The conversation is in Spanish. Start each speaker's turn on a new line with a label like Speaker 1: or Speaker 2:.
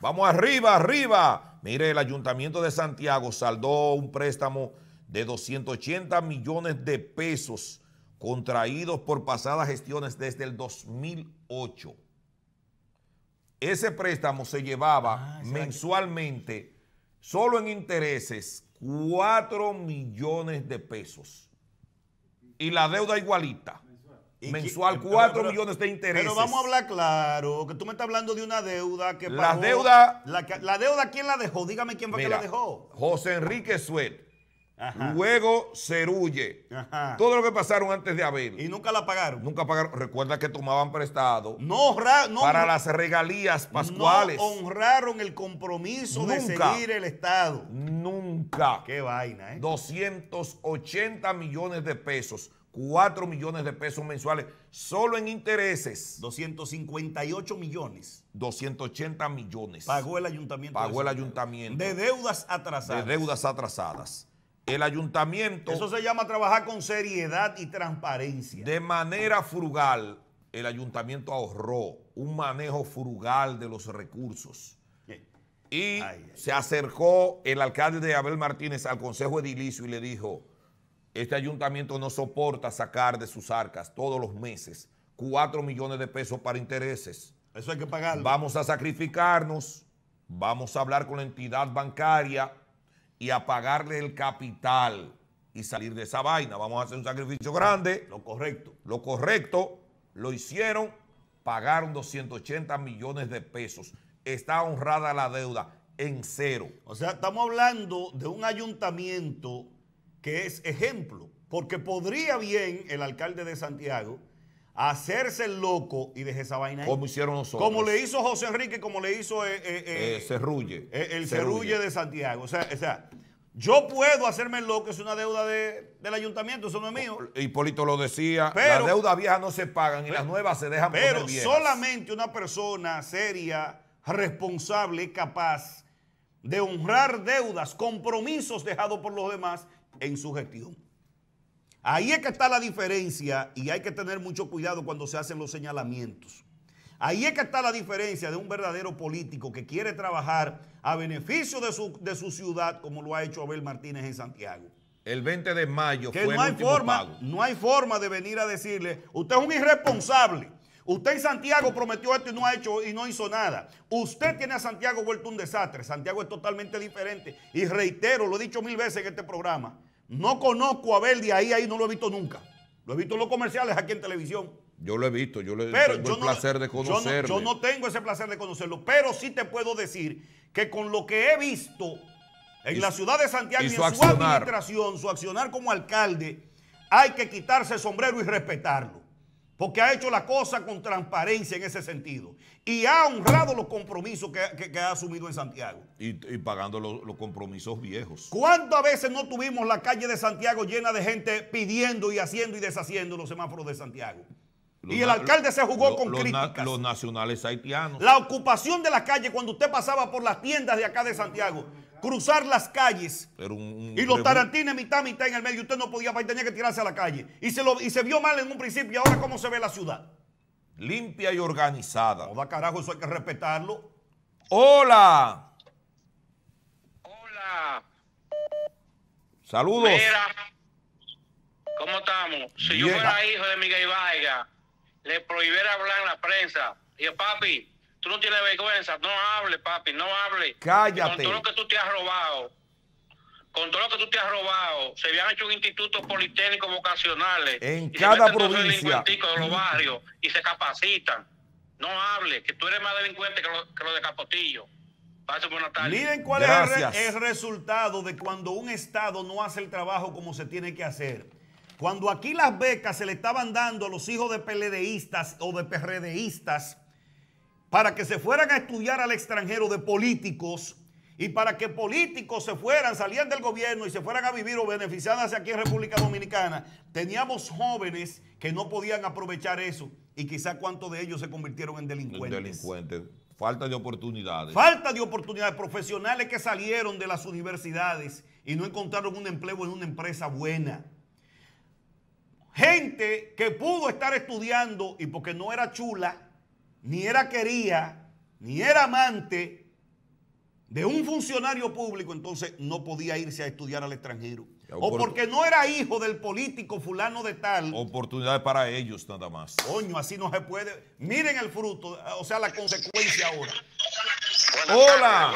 Speaker 1: Vamos arriba, arriba. Mire, el Ayuntamiento de Santiago saldó un préstamo de 280 millones de pesos contraídos por pasadas gestiones desde el 2008. Ese préstamo se llevaba ah, mensualmente, solo en intereses, 4 millones de pesos. Y la deuda igualita mensual 4 millones de intereses. Pero vamos a hablar claro, que tú me estás hablando de una deuda que La deuda... La, deuda, ¿quién la dejó? Dígame quién fue que la dejó. José Enrique Suet. Luego Cerulle. Todo lo que pasaron antes de Abel. Y nunca la pagaron. Nunca pagaron. Recuerda que tomaban prestado. No, Para las regalías pascuales. No honraron el compromiso de seguir el Estado. Nunca. Qué vaina, ¿eh? 280 millones de pesos 4 millones de pesos mensuales solo en intereses. 258 millones. 280 millones. Pagó el ayuntamiento. Pagó el ayuntamiento. De deudas atrasadas. De deudas atrasadas. El ayuntamiento. Eso se llama trabajar con seriedad y transparencia. De manera frugal, el ayuntamiento ahorró un manejo frugal de los recursos. Y se acercó el alcalde de Abel Martínez al Consejo Edilicio y le dijo, este ayuntamiento no soporta sacar de sus arcas todos los meses 4 millones de pesos para intereses. Eso hay que pagarlo. Vamos a sacrificarnos, vamos a hablar con la entidad bancaria y a pagarle el capital y salir de esa vaina. Vamos a hacer un sacrificio grande. Lo correcto. Lo correcto, lo hicieron, pagaron 280 millones de pesos. Está honrada la deuda en cero. O sea, estamos hablando de un ayuntamiento que es ejemplo, porque podría bien el alcalde de Santiago hacerse el loco y dejar esa vaina ahí. Como hicieron nosotros. Como le hizo José Enrique, como le hizo eh, eh, eh, eh el Cerruye de Santiago. O sea, yo puedo hacerme el loco, es una deuda del ayuntamiento, eso no es mío. Hipólito lo decía, las deudas viejas no se pagan y las nuevas se dejan Pero solamente una persona seria, responsable, capaz de honrar deudas, compromisos dejados por los demás en su gestión. Ahí es que está la diferencia y hay que tener mucho cuidado cuando se hacen los señalamientos. Ahí es que está la diferencia de un verdadero político que quiere trabajar a beneficio de su, ciudad, como lo ha hecho Abel Martínez en Santiago. El 20 de mayo que no hay forma, No hay forma de venir a decirle, usted es un irresponsable. Usted en Santiago prometió esto y no ha hecho y no hizo nada. Usted tiene a Santiago vuelto un desastre. Santiago es totalmente diferente. Y reitero, lo he dicho mil veces en este programa. No conozco a Abel ahí, ahí no lo he visto nunca. Lo he visto en los comerciales aquí en televisión. Yo lo he visto, yo le el no, placer de conocerlo. Yo, no, tengo ese placer de conocerlo, pero sí te puedo decir que con lo que he visto en la ciudad de Santiago y, en su administración, su accionar como alcalde, hay que quitarse el sombrero y respetarlo porque ha hecho la cosa con transparencia en ese sentido y ha honrado los compromisos que, ha asumido en Santiago. Y, pagando los, compromisos viejos. ¿Cuántas veces no tuvimos la calle de Santiago llena de gente pidiendo y haciendo y deshaciendo los semáforos de Santiago? y el alcalde se jugó con los los nacionales haitianos. La ocupación de la calle cuando usted pasaba por las tiendas de acá de Santiago cruzar las calles. y los tarantines mitad, mitad en el medio. Usted no podía, tenía que tirarse a la calle. Y se, lo, se vio mal en un principio. ¿Y ahora cómo se ve la ciudad? Limpia y organizada. No da carajo, eso hay que respetarlo. Hola. Hola. Saludos. como ¿cómo estamos? Si yo fuera hijo de Miguel Ibaiga le prohibiera hablar en la prensa. Y papi, Tú no tienes vergüenza, no hable, papi, no hable. Cállate. Con todo lo que tú te has robado, con todo lo que tú te has robado, se habían hecho un instituto politécnico vocacionales. En cada provincia. de los barrios y se capacitan. No hable, que tú eres más delincuente que lo, que lo de Capotillo. Miren cuál es el, resultado de cuando un Estado no hace el trabajo como se tiene que hacer. Cuando aquí las becas se le estaban dando a los hijos de PLDistas o de PRDistas para que se fueran a estudiar al extranjero de políticos y para que políticos se fueran, salían del gobierno y se fueran a vivir o beneficiarse aquí en República Dominicana, teníamos jóvenes que no podían aprovechar eso y quizá cuántos de ellos se convirtieron en delincuentes. delincuentes. Falta de oportunidades. Falta de oportunidades. Profesionales que salieron de las universidades y no encontraron un empleo en una empresa buena. Gente que pudo estar estudiando y porque no era chula, ni era quería, ni era amante de un funcionario público, entonces no podía irse a estudiar al extranjero. O porque no era hijo del político fulano de tal. Oportunidades para ellos nada más. Coño, así no se puede. Miren el fruto, o sea, la consecuencia ahora. Hola.